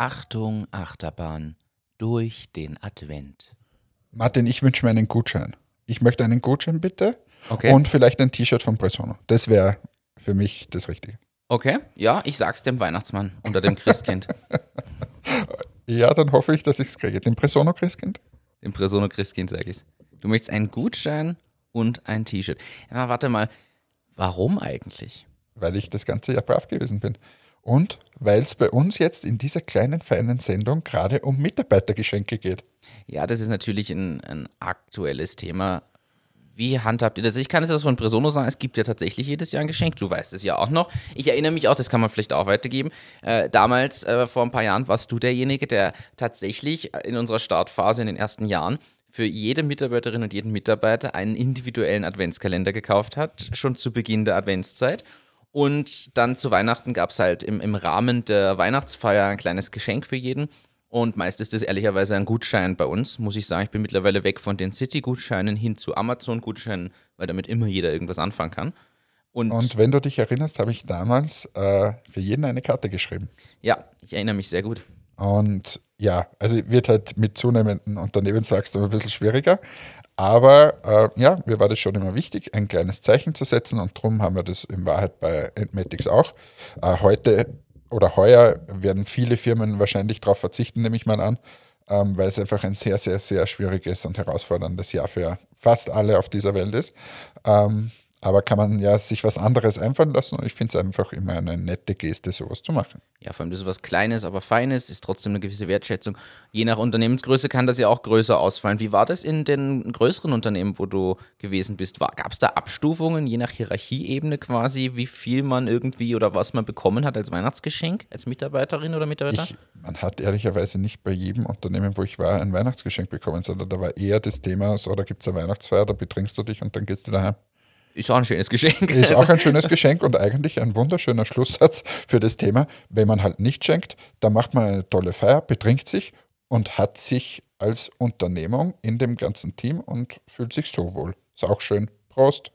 Achtung, Achterbahn, durch den Advent. Martin, ich wünsche mir einen Gutschein. Ich möchte einen Gutschein bitte okay. und vielleicht ein T-Shirt von Presono. Das wäre für mich das Richtige. Okay, ja, ich sag's dem Weihnachtsmann unter dem Christkind. ja, dann hoffe ich, dass ich's kriege. Dem Presono Christkind? Dem Presono Christkind sag ich's. Du möchtest einen Gutschein und ein T-Shirt. Ja, warte mal, warum eigentlich? Weil ich das ganze Jahr brav gewesen bin. Und weil es bei uns jetzt in dieser kleinen, feinen Sendung gerade um Mitarbeitergeschenke geht. Ja, das ist natürlich ein, ein aktuelles Thema. Wie handhabt ihr das? Ich kann es das von Presono sagen, es gibt ja tatsächlich jedes Jahr ein Geschenk. Du weißt es ja auch noch. Ich erinnere mich auch, das kann man vielleicht auch weitergeben. Äh, damals, äh, vor ein paar Jahren, warst du derjenige, der tatsächlich in unserer Startphase in den ersten Jahren für jede Mitarbeiterin und jeden Mitarbeiter einen individuellen Adventskalender gekauft hat, schon zu Beginn der Adventszeit und dann zu Weihnachten gab es halt im, im Rahmen der Weihnachtsfeier ein kleines Geschenk für jeden. Und meist ist das ehrlicherweise ein Gutschein bei uns, muss ich sagen. Ich bin mittlerweile weg von den City-Gutscheinen hin zu Amazon-Gutscheinen, weil damit immer jeder irgendwas anfangen kann. Und, und wenn du dich erinnerst, habe ich damals äh, für jeden eine Karte geschrieben. Ja, ich erinnere mich sehr gut. Und ja, also wird halt mit zunehmenden Unternehmenswachstum ein bisschen schwieriger. Aber äh, ja, mir war das schon immer wichtig, ein kleines Zeichen zu setzen und darum haben wir das in Wahrheit bei Entmatics auch. Äh, heute oder heuer werden viele Firmen wahrscheinlich darauf verzichten, nehme ich mal an, ähm, weil es einfach ein sehr, sehr, sehr schwieriges und herausforderndes Jahr für fast alle auf dieser Welt ist. Ähm, aber kann man ja sich was anderes einfallen lassen und ich finde es einfach immer eine nette Geste, sowas zu machen. Ja, vor allem das ist was Kleines, aber Feines, ist trotzdem eine gewisse Wertschätzung. Je nach Unternehmensgröße kann das ja auch größer ausfallen. Wie war das in den größeren Unternehmen, wo du gewesen bist? Gab es da Abstufungen, je nach Hierarchieebene quasi, wie viel man irgendwie oder was man bekommen hat als Weihnachtsgeschenk, als Mitarbeiterin oder Mitarbeiter? Ich, man hat ehrlicherweise nicht bei jedem Unternehmen, wo ich war, ein Weihnachtsgeschenk bekommen, sondern da war eher das Thema, so, da gibt es eine Weihnachtsfeier, da betrinkst du dich und dann gehst du daheim. Ist auch ein schönes Geschenk. Ist also auch ein schönes Geschenk und eigentlich ein wunderschöner Schlusssatz für das Thema. Wenn man halt nicht schenkt, dann macht man eine tolle Feier, betrinkt sich und hat sich als Unternehmung in dem ganzen Team und fühlt sich so wohl. Ist auch schön. Prost!